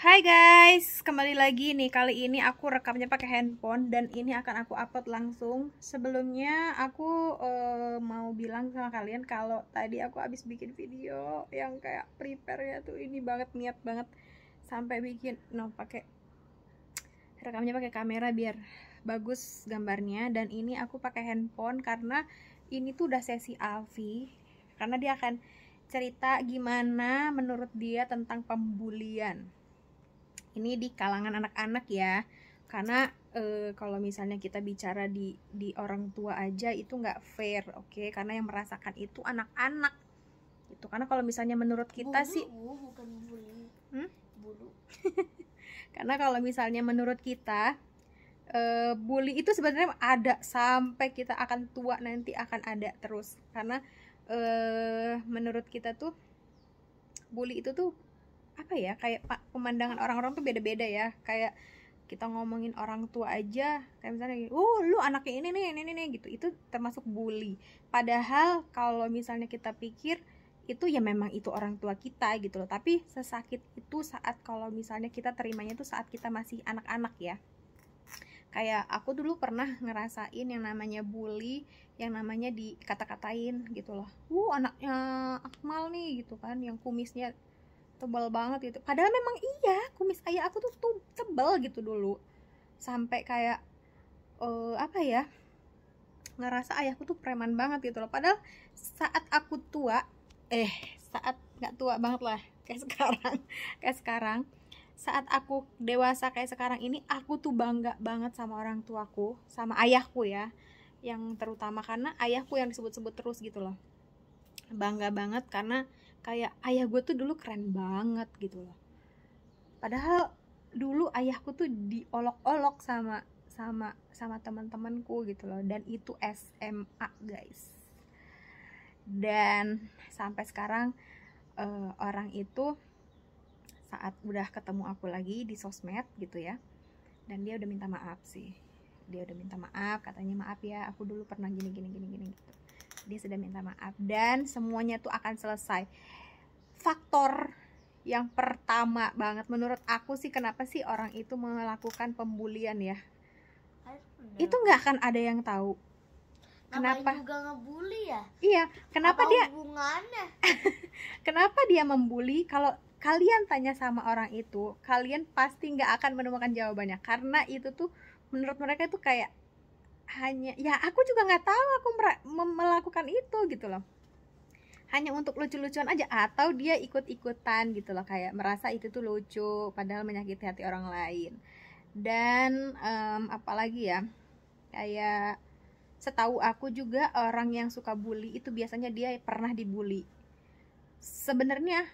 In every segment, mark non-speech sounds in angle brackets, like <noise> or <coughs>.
Hai guys, kembali lagi nih. Kali ini aku rekamnya pakai handphone dan ini akan aku upload langsung. Sebelumnya aku uh, mau bilang sama kalian kalau tadi aku habis bikin video yang kayak prepare ya tuh ini banget niat banget sampai bikin no pakai rekamnya pakai kamera biar bagus gambarnya dan ini aku pakai handphone karena ini tuh udah sesi Alfi karena dia akan cerita gimana menurut dia tentang pembulian ini di kalangan anak-anak ya karena e, kalau misalnya kita bicara di di orang tua aja itu nggak fair oke okay? karena yang merasakan itu anak-anak itu karena kalau misalnya menurut kita bulu, sih uh, bukan bulu hmm? bulu <laughs> karena kalau misalnya menurut kita e, bully itu sebenarnya ada sampai kita akan tua nanti akan ada terus karena e, menurut kita tuh bully itu tuh apa ya kayak pak pemandangan orang-orang tuh beda-beda ya kayak kita ngomongin orang tua aja kayak misalnya uh lu anaknya ini nih ini nih gitu itu termasuk bully padahal kalau misalnya kita pikir itu ya memang itu orang tua kita gitu loh tapi sesakit itu saat kalau misalnya kita terimanya itu saat kita masih anak-anak ya kayak aku dulu pernah ngerasain yang namanya bully yang namanya dikata-katain gitu loh uh anaknya Akmal nih gitu kan yang kumisnya tebal banget gitu padahal memang iya kumis ayah aku tuh, tuh tebal gitu dulu sampai kayak uh, apa ya ngerasa ayahku tuh preman banget gitu loh padahal saat aku tua eh saat nggak tua banget lah <laughs> kayak sekarang kayak sekarang saat aku dewasa kayak sekarang ini aku tuh bangga banget sama orang tuaku sama ayahku ya yang terutama karena ayahku yang disebut-sebut terus gitu loh bangga banget karena kayak ayah gue tuh dulu keren banget gitu loh padahal dulu ayahku tuh diolok-olok sama sama sama teman-temanku gitu loh dan itu SMA guys dan sampai sekarang uh, orang itu saat udah ketemu aku lagi di sosmed gitu ya dan dia udah minta maaf sih dia udah minta maaf katanya maaf ya aku dulu pernah gini gini gini gini gitu dia sudah minta maaf dan semuanya tuh akan selesai faktor yang pertama banget menurut aku sih kenapa sih orang itu melakukan pembulian ya itu nggak akan ada yang tahu kenapa juga ngebully ya iya kenapa Apa dia hubungannya <laughs> kenapa dia membuli kalau kalian tanya sama orang itu kalian pasti nggak akan menemukan jawabannya karena itu tuh menurut mereka itu kayak hanya ya aku juga nggak tahu aku melakukan itu gitu loh hanya untuk lucu-lucuan aja atau dia ikut-ikutan gitu loh kayak merasa itu tuh lucu padahal menyakiti hati orang lain dan um, apalagi ya kayak setahu aku juga orang yang suka bully itu biasanya dia pernah dibully sebenarnya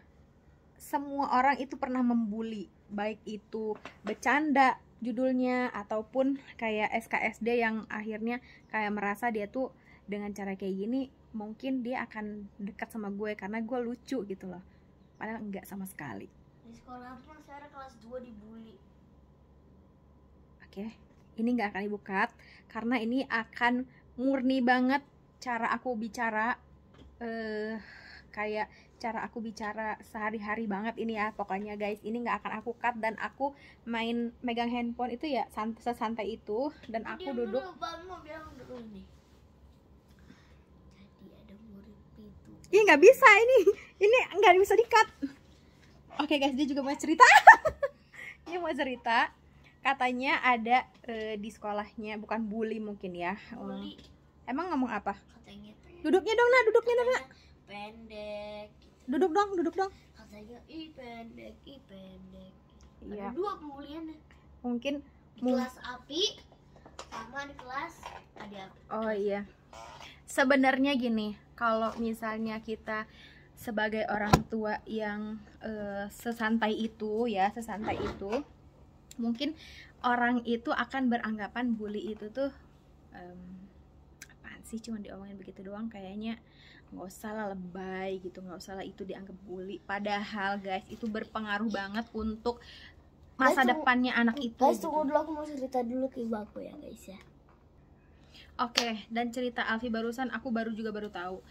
semua orang itu pernah membuli baik itu bercanda judulnya ataupun kayak SKSD yang akhirnya kayak merasa dia tuh dengan cara kayak gini mungkin dia akan dekat sama gue karena gue lucu gitu loh padahal enggak sama sekali di sekolah aku masih kan ada kelas 2 dibully oke ini nggak akan ibu cut karena ini akan murni banget cara aku bicara eh uh, kayak cara aku bicara sehari-hari banget ini ya pokoknya guys ini nggak akan aku cut dan aku main megang handphone itu ya sesantai sesantai itu dan aku aku duduk dulu, nggak bisa ini ini nggak bisa di cut Oke okay, guys dia juga mau cerita <laughs> dia mau cerita katanya ada e, di sekolahnya bukan bully mungkin ya. Bully. Emang ngomong apa? Ya. duduknya dong nak duduknya dong nak. Pendek Duduk dong, duduk dong. Katanya i pendek, i pendek. Ada iya. dua Mungkin di kelas api sama di kelas Oh iya. Sebenarnya gini, kalau misalnya kita sebagai orang tua yang uh, sesantai itu ya, sesantai itu mungkin orang itu akan beranggapan bully itu tuh um, apaan sih cuma diomongin begitu doang kayaknya nggak usah lah lebay gitu nggak usah lah itu dianggap bully padahal guys itu berpengaruh banget untuk masa guys, depannya anak itu guys gitu. tunggu dulu aku mau cerita dulu ke ibu aku ya guys ya oke okay, dan cerita Alfi barusan aku baru juga baru tahu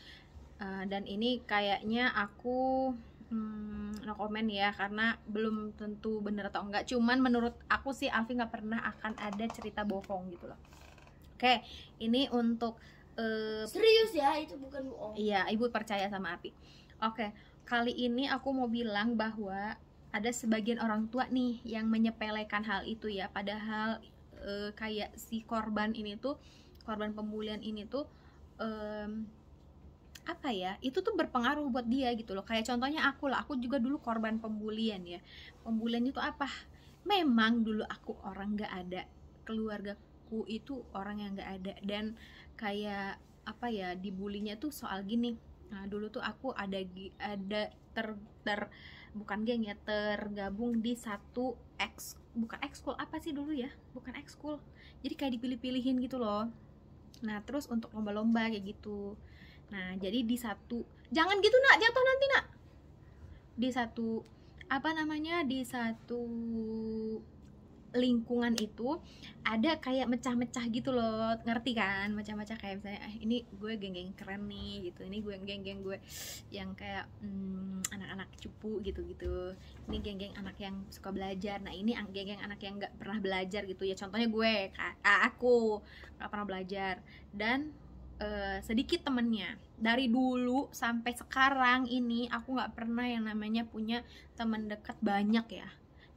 uh, dan ini kayaknya aku hmm, no comment ya karena belum tentu bener atau enggak cuman menurut aku sih Alfi nggak pernah akan ada cerita bohong gitu loh oke ini untuk uh, serius ya itu bukan bohong iya ibu percaya sama api oke kali ini aku mau bilang bahwa ada sebagian orang tua nih yang menyepelekan hal itu ya padahal uh, kayak si korban ini tuh korban pembulian ini tuh um, apa ya itu tuh berpengaruh buat dia gitu loh kayak contohnya aku lah aku juga dulu korban pembulian ya pembulian itu apa memang dulu aku orang gak ada keluarga aku itu orang yang gak ada dan kayak apa ya dibulinya tuh soal gini nah dulu tuh aku ada ada ter ter bukan geng ya tergabung di satu ex bukan school apa sih dulu ya bukan school jadi kayak dipilih-pilihin gitu loh nah terus untuk lomba-lomba kayak gitu nah jadi di satu jangan gitu nak jatuh nanti nak di satu apa namanya di satu lingkungan itu ada kayak mecah-mecah gitu loh ngerti kan mecah-mecah kayak misalnya eh, ini gue geng-geng keren nih gitu ini gue geng-geng gue yang kayak anak hmm, anak-anak cupu gitu-gitu ini geng-geng anak yang suka belajar nah ini geng-geng anak yang nggak pernah belajar gitu ya contohnya gue aku nggak pernah belajar dan uh, sedikit temennya dari dulu sampai sekarang ini aku nggak pernah yang namanya punya temen dekat banyak ya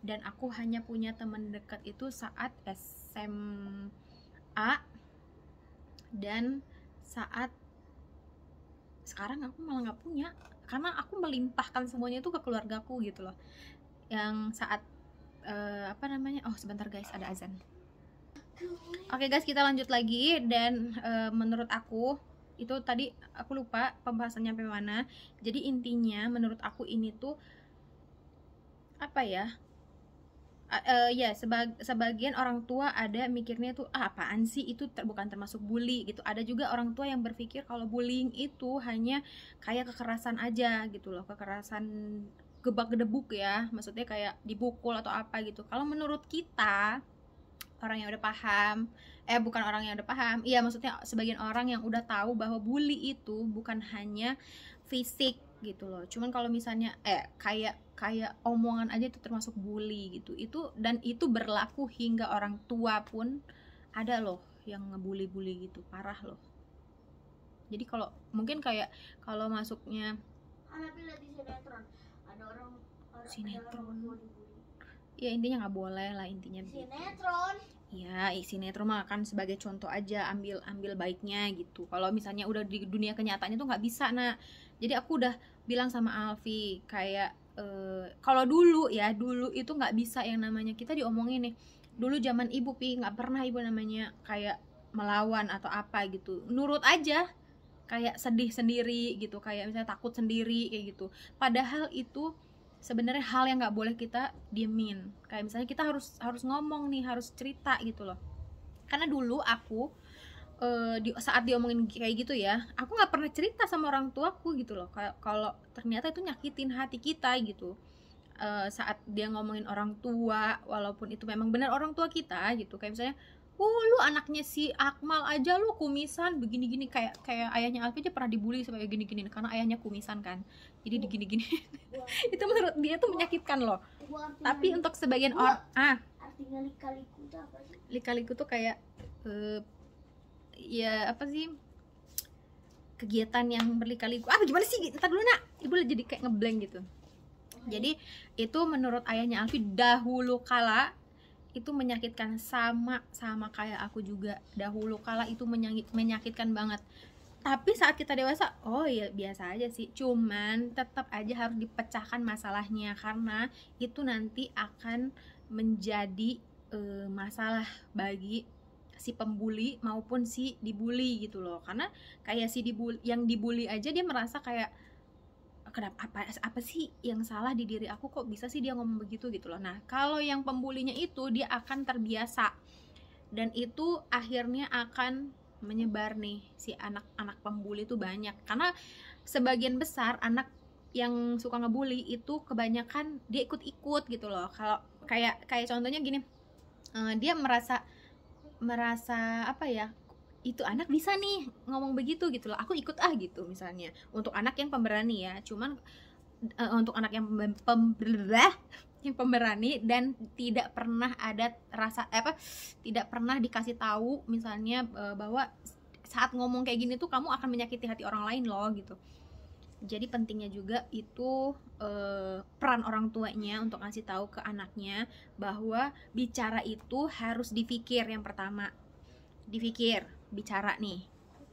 dan aku hanya punya teman dekat itu saat SMA dan saat sekarang aku malah nggak punya karena aku melimpahkan semuanya itu ke keluargaku gitu loh yang saat uh, apa namanya oh sebentar guys ada azan oke okay guys kita lanjut lagi dan uh, menurut aku itu tadi aku lupa pembahasannya sampai mana jadi intinya menurut aku ini tuh apa ya uh, ya sebag sebagian orang tua ada mikirnya tuh ah, apaan sih itu ter bukan termasuk bully gitu ada juga orang tua yang berpikir kalau bullying itu hanya kayak kekerasan aja gitu loh kekerasan gebak gedebuk ya maksudnya kayak dibukul atau apa gitu kalau menurut kita orang yang udah paham eh bukan orang yang udah paham iya maksudnya sebagian orang yang udah tahu bahwa bully itu bukan hanya fisik gitu loh cuman kalau misalnya eh kayak kayak omongan aja itu termasuk bully gitu itu dan itu berlaku hingga orang tua pun ada loh yang ngebully-bully gitu parah loh jadi kalau mungkin kayak kalau masuknya ah, sinetron ada orang, sinetron ya intinya nggak boleh lah intinya sinetron ya sinetron mah kan sebagai contoh aja ambil ambil baiknya gitu kalau misalnya udah di dunia kenyataannya tuh nggak bisa nak jadi aku udah bilang sama Alfi kayak uh, kalau dulu ya dulu itu nggak bisa yang namanya kita diomongin nih dulu zaman ibu pi nggak pernah ibu namanya kayak melawan atau apa gitu nurut aja kayak sedih sendiri gitu kayak misalnya takut sendiri kayak gitu padahal itu sebenarnya hal yang nggak boleh kita diemin kayak misalnya kita harus harus ngomong nih harus cerita gitu loh karena dulu aku uh, di saat diomongin kayak gitu ya aku nggak pernah cerita sama orang tuaku gitu loh kalau ternyata itu nyakitin hati kita gitu uh, saat dia ngomongin orang tua walaupun itu memang benar orang tua kita gitu kayak misalnya Oh, lu anaknya si Akmal aja lu kumisan begini-gini kayak kayak ayahnya Alfi aja pernah dibully sebagai gini-gini karena ayahnya kumisan kan. Jadi iya. digini-gini. Iya. <laughs> itu menurut dia tuh menyakitkan loh. Iya, Tapi untuk sebagian orang ah, artinya likaliku tuh apa sih? Likaliku tuh kayak uh, ya apa sih kegiatan yang berlika-liku ah gimana sih ntar dulu nak ibu jadi kayak ngeblank gitu jadi itu menurut ayahnya Alfi dahulu kala itu menyakitkan sama sama kayak aku juga dahulu kala itu menyakit, menyakitkan banget tapi saat kita dewasa oh ya biasa aja sih cuman tetap aja harus dipecahkan masalahnya karena itu nanti akan menjadi uh, masalah bagi si pembuli maupun si dibully gitu loh karena kayak si dibully yang dibully aja dia merasa kayak kenapa apa apa sih yang salah di diri aku kok bisa sih dia ngomong begitu gitu loh nah kalau yang pembulinya itu dia akan terbiasa dan itu akhirnya akan menyebar nih si anak-anak pembuli itu banyak karena sebagian besar anak yang suka ngebully itu kebanyakan dia ikut-ikut gitu loh kalau kayak kayak contohnya gini eh, dia merasa merasa apa ya itu anak bisa nih ngomong begitu gitu loh aku ikut ah gitu misalnya untuk anak yang pemberani ya cuman uh, untuk anak yang pem, yang pemberani dan tidak pernah ada rasa eh, apa tidak pernah dikasih tahu misalnya uh, bahwa saat ngomong kayak gini tuh kamu akan menyakiti hati orang lain loh gitu jadi pentingnya juga itu eh, peran orang tuanya untuk ngasih tahu ke anaknya bahwa bicara itu harus dipikir yang pertama dipikir bicara nih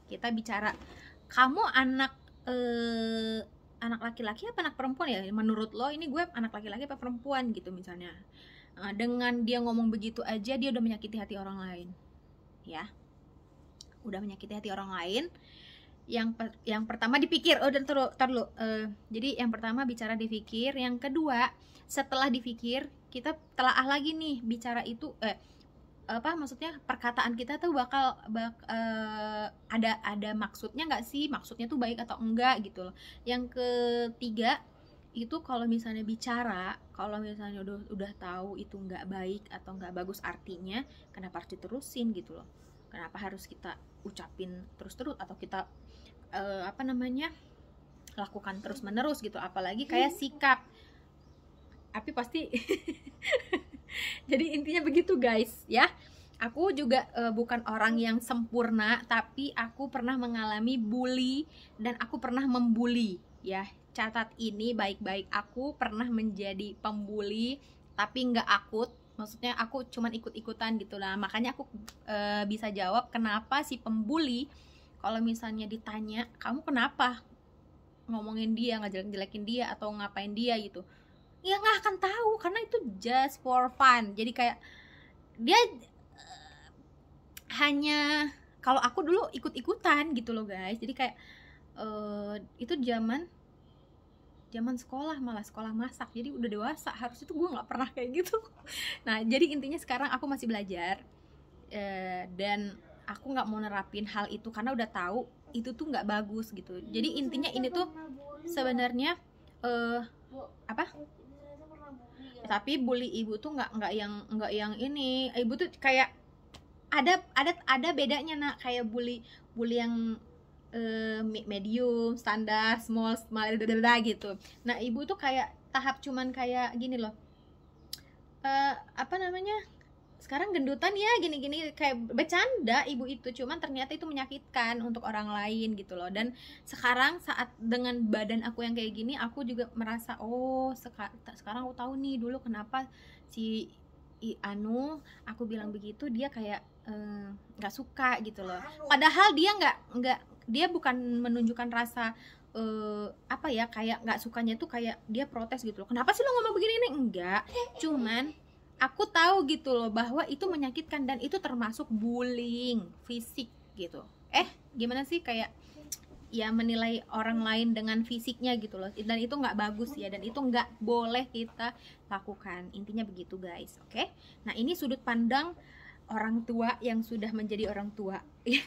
kita bicara kamu anak eh, anak laki-laki apa anak perempuan ya menurut lo ini gue anak laki-laki apa perempuan gitu misalnya nah, dengan dia ngomong begitu aja dia udah menyakiti hati orang lain ya udah menyakiti hati orang lain yang per, yang pertama dipikir oh dan terlalu terlalu uh, eh, jadi yang pertama bicara dipikir yang kedua setelah dipikir kita ah lagi nih bicara itu eh apa maksudnya perkataan kita tuh bakal bak, uh, ada ada maksudnya nggak sih maksudnya tuh baik atau enggak gitu loh yang ketiga itu kalau misalnya bicara kalau misalnya udah udah tahu itu nggak baik atau nggak bagus artinya kenapa harus diterusin gitu loh kenapa harus kita ucapin terus-terus atau kita uh, apa namanya lakukan terus menerus gitu apalagi kayak hmm. sikap tapi pasti <laughs> jadi intinya begitu guys ya aku juga uh, bukan orang yang sempurna tapi aku pernah mengalami bully dan aku pernah membuli ya catat ini baik-baik aku pernah menjadi pembuli tapi nggak akut maksudnya aku cuman ikut-ikutan gitu lah makanya aku e, bisa jawab kenapa si pembuli kalau misalnya ditanya kamu kenapa ngomongin dia jelek jelekin dia atau ngapain dia gitu ya nggak akan tahu karena itu just for fun jadi kayak dia uh, hanya kalau aku dulu ikut-ikutan gitu loh guys jadi kayak uh, itu zaman zaman sekolah malah sekolah masak jadi udah dewasa harus itu gue nggak pernah kayak gitu <laughs> nah jadi intinya sekarang aku masih belajar uh, dan aku nggak mau nerapin hal itu karena udah tahu itu tuh nggak bagus gitu jadi intinya ini tuh sebenarnya uh, apa tapi bully ibu tuh nggak nggak yang nggak yang ini ibu tuh kayak ada ada ada bedanya nak kayak bully bully yang uh, medium standar small small gitu nah ibu tuh kayak tahap cuman kayak gini loh uh, apa namanya sekarang gendutan ya gini-gini kayak bercanda ibu itu cuman ternyata itu menyakitkan untuk orang lain gitu loh dan sekarang saat dengan badan aku yang kayak gini aku juga merasa oh seka sekarang aku tahu nih dulu kenapa si I Anu aku bilang begitu dia kayak eh, nggak suka gitu loh anu. padahal dia nggak nggak dia bukan menunjukkan rasa uh, apa ya kayak nggak sukanya tuh kayak dia protes gitu loh kenapa sih lo ngomong begini nih enggak cuman aku tahu gitu loh bahwa itu menyakitkan dan itu termasuk bullying fisik gitu eh gimana sih kayak ya menilai orang lain dengan fisiknya gitu loh dan itu nggak bagus ya dan itu nggak boleh kita lakukan intinya begitu guys oke okay? nah ini sudut pandang orang tua yang sudah menjadi orang tua <laughs>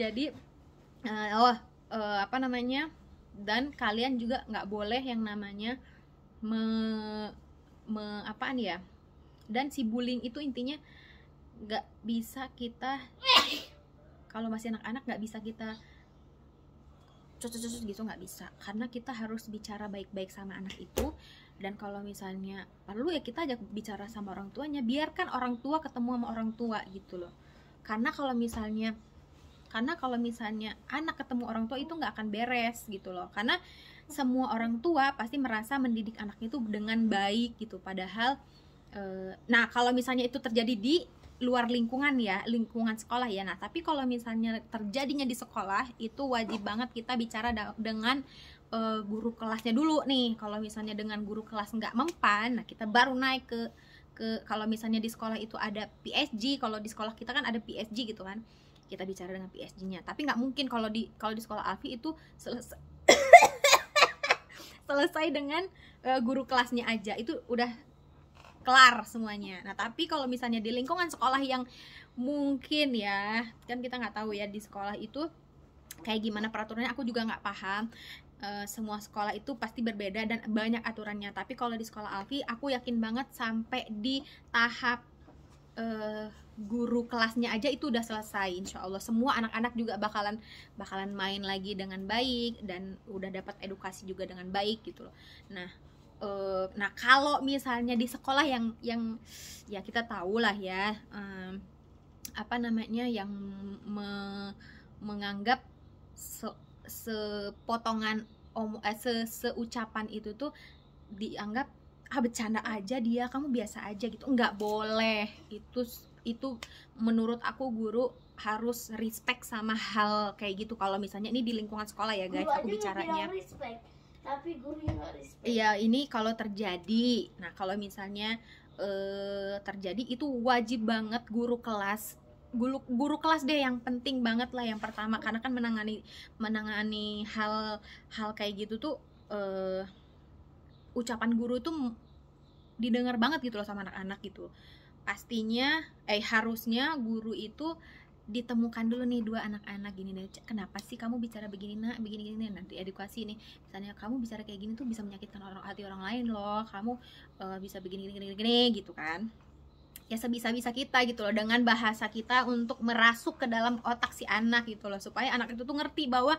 jadi uh, oh uh, apa namanya dan kalian juga nggak boleh yang namanya me, me apaan ya dan si bullying itu intinya nggak bisa kita kalau masih anak-anak nggak bisa kita cocok-cocok gitu nggak bisa karena kita harus bicara baik-baik sama anak itu dan kalau misalnya perlu ya kita ajak bicara sama orang tuanya biarkan orang tua ketemu sama orang tua gitu loh karena kalau misalnya karena kalau misalnya anak ketemu orang tua itu nggak akan beres gitu loh karena semua orang tua pasti merasa mendidik anaknya itu dengan baik gitu padahal Eh, nah kalau misalnya itu terjadi di luar lingkungan ya, lingkungan sekolah ya. Nah, tapi kalau misalnya terjadinya di sekolah, itu wajib banget kita bicara dengan uh, guru kelasnya dulu nih. Kalau misalnya dengan guru kelas nggak mempan, nah kita baru naik ke ke kalau misalnya di sekolah itu ada PSG, kalau di sekolah kita kan ada PSG gitu kan. Kita bicara dengan PSG-nya. Tapi nggak mungkin kalau di kalau di sekolah Alfi itu selesai <coughs> selesai dengan uh, guru kelasnya aja. Itu udah kelar semuanya. Nah, tapi kalau misalnya di lingkungan sekolah yang mungkin ya, kan kita nggak tahu ya di sekolah itu kayak gimana peraturannya aku juga nggak paham e, semua sekolah itu pasti berbeda dan banyak aturannya tapi kalau di sekolah Alfi aku yakin banget sampai di tahap e, guru kelasnya aja itu udah selesai insya Allah semua anak-anak juga bakalan bakalan main lagi dengan baik dan udah dapat edukasi juga dengan baik gitu loh nah uh, nah kalau misalnya di sekolah yang yang ya kita tahu lah ya um, apa namanya yang me, menganggap se, sepotongan om eh, se, seucapan itu tuh dianggap ah bercanda aja dia kamu biasa aja gitu nggak boleh itu itu menurut aku guru harus respect sama hal kayak gitu kalau misalnya ini di lingkungan sekolah ya guys aku bicaranya tapi gurunya nggak respect iya ini kalau terjadi nah kalau misalnya eh, terjadi itu wajib banget guru kelas guru guru kelas deh yang penting banget lah yang pertama karena kan menangani menangani hal hal kayak gitu tuh eh, ucapan guru tuh didengar banget gitu loh sama anak-anak gitu pastinya eh harusnya guru itu ditemukan dulu nih dua anak-anak gini nih kenapa sih kamu bicara begini nak begini gini nanti edukasi nih misalnya kamu bicara kayak gini tuh bisa menyakitkan orang hati orang lain loh kamu uh, bisa begini gini gini gini gitu kan ya sebisa-bisa kita gitu loh dengan bahasa kita untuk merasuk ke dalam otak si anak gitu loh supaya anak itu tuh ngerti bahwa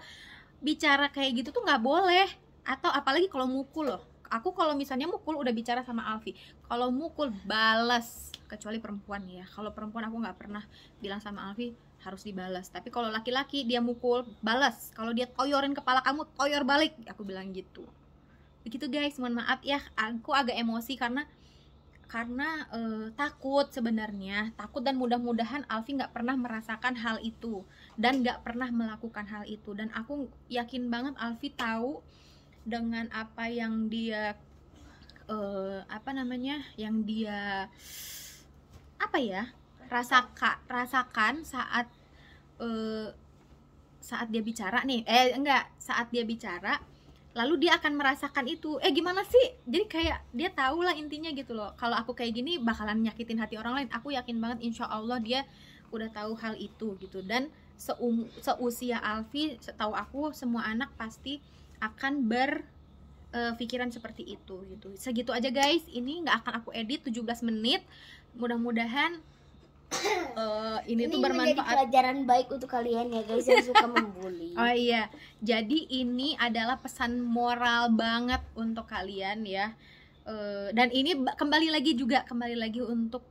bicara kayak gitu tuh nggak boleh atau apalagi kalau mukul loh aku kalau misalnya mukul udah bicara sama Alfi kalau mukul balas kecuali perempuan ya kalau perempuan aku nggak pernah bilang sama Alfi harus dibalas tapi kalau laki-laki dia mukul balas kalau dia toyorin kepala kamu toyor balik aku bilang gitu begitu guys mohon maaf ya aku agak emosi karena karena e, takut sebenarnya takut dan mudah-mudahan Alfi nggak pernah merasakan hal itu dan nggak pernah melakukan hal itu dan aku yakin banget Alfi tahu dengan apa yang dia uh, apa namanya yang dia apa ya rasaka rasakan saat uh, saat dia bicara nih eh enggak saat dia bicara lalu dia akan merasakan itu eh gimana sih jadi kayak dia tahu lah intinya gitu loh kalau aku kayak gini bakalan nyakitin hati orang lain aku yakin banget insya Allah dia udah tahu hal itu gitu dan seum, seusia Alfi setahu aku semua anak pasti akan ber eh, seperti itu gitu. Segitu aja guys, ini nggak akan aku edit 17 menit. Mudah-mudahan uh, <coughs> ini, ini tuh bermanfaat. Ini pelajaran baik untuk kalian ya guys yang suka membuli. <laughs> oh iya. Jadi ini adalah pesan moral banget untuk kalian ya. Uh, dan ini kembali lagi juga kembali lagi untuk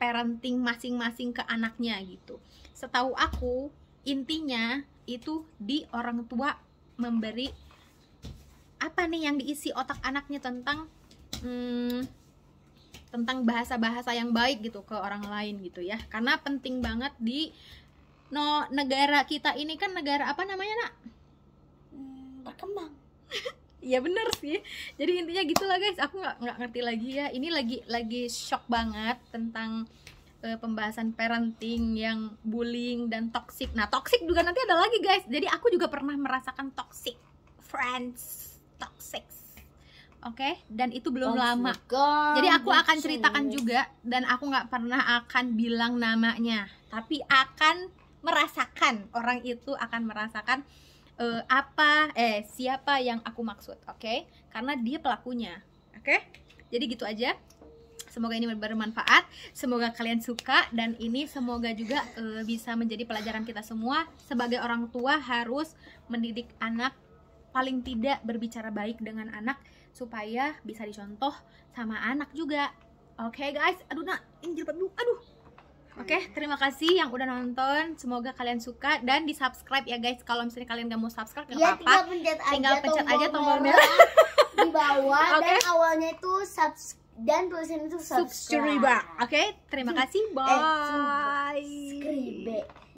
parenting masing-masing ke anaknya gitu. Setahu aku intinya itu di orang tua memberi apa nih yang diisi otak anaknya tentang hmm, tentang bahasa-bahasa yang baik gitu ke orang lain gitu ya karena penting banget di no negara kita ini kan negara apa namanya nak hmm, berkembang <laughs> ya bener sih jadi intinya gitulah guys aku nggak nggak ngerti lagi ya ini lagi lagi shock banget tentang ke pembahasan parenting yang bullying dan toxic. Nah, toxic juga nanti ada lagi, guys. Jadi aku juga pernah merasakan toxic friends, toxic. Oke, okay? dan itu belum oh lama. Jadi aku akan ceritakan juga dan aku nggak pernah akan bilang namanya, tapi akan merasakan orang itu akan merasakan uh, apa eh siapa yang aku maksud, oke? Okay? Karena dia pelakunya. Oke? Okay? Jadi gitu aja. Semoga ini bermanfaat, semoga kalian suka dan ini semoga juga e, bisa menjadi pelajaran kita semua sebagai orang tua harus mendidik anak paling tidak berbicara baik dengan anak supaya bisa dicontoh sama anak juga. Oke okay, guys, aduh nak, ini jilbab dulu. Aduh. Oke, okay, terima kasih yang udah nonton. Semoga kalian suka dan di-subscribe ya guys. Kalau misalnya kalian gak mau subscribe gak iya, apa-apa. Ya, tinggal pencet aja aja tombol merah di bawah <laughs> okay. dan awalnya itu subscribe dan tulisin itu subscribe. Oke, okay? terima hmm. kasih. Eh, Bye. Eh, subscribe.